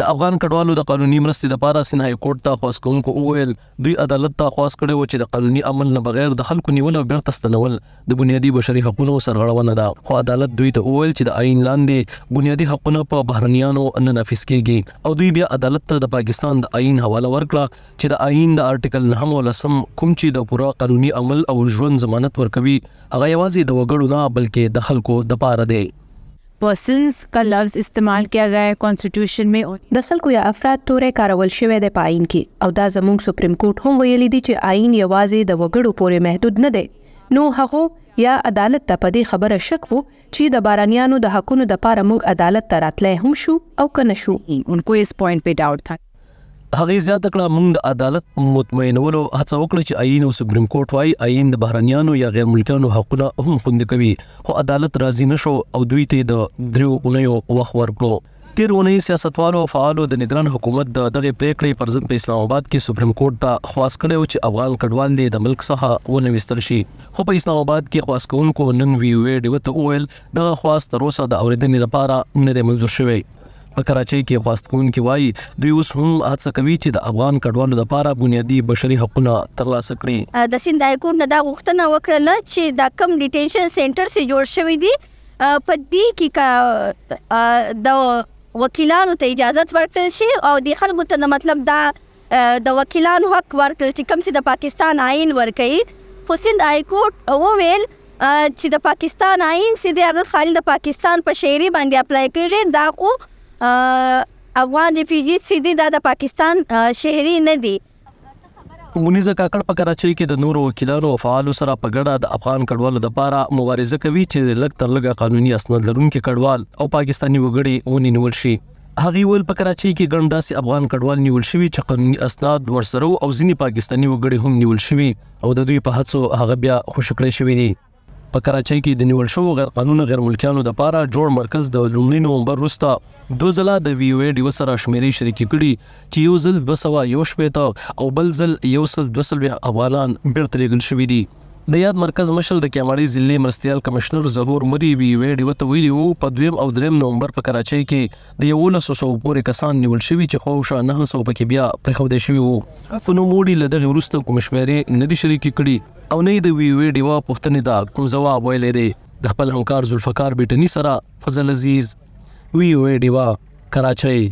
د افغان کډوالو د قانوني مرستې لپاره سین های کورټ ته خواست کوونکو وویل دوی عدالت ته خواست کړي و چې د قانوني عمل نه بغیر د خلکو نیول او بیرته ستنول د بنیادي بشري حقوقو سرغړونه ده خو عدالت دوی ته وویل چې د آئین لاندې بنیادي حقوقونه په بهرنیانو نه نافذ کیږي او دوی بیا عدالت ته د پاکستان د آئین حواله ورکړه چې د آئین د آرټیکل 9 ولسم کوم چې د پوره قانوني عمل او ژوند ضمانت ورکوي هغه یوازې د وګړو نه بلکې د خلکو د پاره دی पर्सन्स का लफ्ज़ इस्तेमाल कया विया आहे कॉन्स्टिट्यूशन में दरअसल को या अफ़राद तौरु कारावल शवे दे आइन की अवदा زموږ سپریم کورټ هم ویلي دي چې آئین یوازې د وګړو پورې محدود نه دی نو هغه یا عدالت ته په دې خبره شک وو چې د بارانیانو د حقونو د پاره موږ عدالت ته راتلای هم شو او کنه شو انکو اس پوینټ په ډاؤټ تھا هغه زیاته کړه موږ د عدالت مطمئنولو هڅه وکړه چې آئین او سپریم کورټ وايي آئین د بهرنیانو یا غیر ملکانو حقونه هم خوندي کوي خو عدالت راضي نشو او دوی ته د دریو اونیو وخت ورکړو تیر اونۍ سیاستوالو او فعالو د نگران حکومت د دغه پریکړې پر ضد په اسلام آباد کې سپریم کورټ ته خواس کړو چې افغان کډوال دې د ملک څخه ونويستل شي خو په اسلام آباد کې خواس کوونکو نن وی وی ډیوته اویل دغه خواس تر اوسه د اوریدنې لپاره نه منزور شوی په کراچۍ کې خواستون کې وایي دوی اوس هم هڅه کوي چې د افغان کډوالو لپاره بنیادی بشري حقوقونه ترلاسه کړي د سند هایکورټ نه دا غوښتنه وکړه چې دا کم ډیټینشن سنټر سي جوړ شوی دی په دې کې د وکیلانو ته اجازه ورکړل شي او د خلکو ته مطلب دا د وکیلانو حق ورکړل چې کوم چې د پاکستان آئین ورکړي خو سند هایکورټ وویل چې د پاکستان آئین سي د خالي د پاکستان په شهري باندې اپلای کړي دا خو افغان ریفیجیټ سیدی دا د پاکستان شهري نه دي ونیزه کاکړ په کراچۍ کې د نورو وکیلانو او فعالو سره په ګډه د افغان کډوالو لپاره مبارزه کوي چې لږ تر لږه قانوني اسناد لرونکي کډوال او پاکستانی وګړي ونیول شي هغه ول په کراچۍ کې ګڼ داسې افغان کډوال نیول شوی چې قانوني اسناد ورسره او ځینی پاکستانی وګړي هم نیول شوی او د دوی په هڅو هغه بیا خوشکړې شوی دي په کراچۍ کې د نیول شوو غیر قانوني غیر ملکیانو د پاره جوړ مرکز د لومړي نومبر وروسته دو ځله د وی او ای ډیو سره شمیرې شریکې کړي چې یو ځل 200 یو شپې او بل ځل یو ځل 200 افغانان بیرته لګل شوې دي د یاد مرکز مشر د کیماړي ضلع مرستيال کمشنر ظهور مری وی ویډي وته ویلی وو په 2 او 3 نومبر په کراچۍ کې د 1100 پورې کسان نیول شوی چې خو شا 900 پکې بیا پرخو دي شوی وو په نو موډي لدغه ورسته کوم شمیرې ندي شریک کړي او نه د وی ویډي وا پښتنې دا کوم جواب ویلې دی د خپل همکار ذوالفقار بیٹنی سره فضل عزیز وی ویډي وا کراچۍ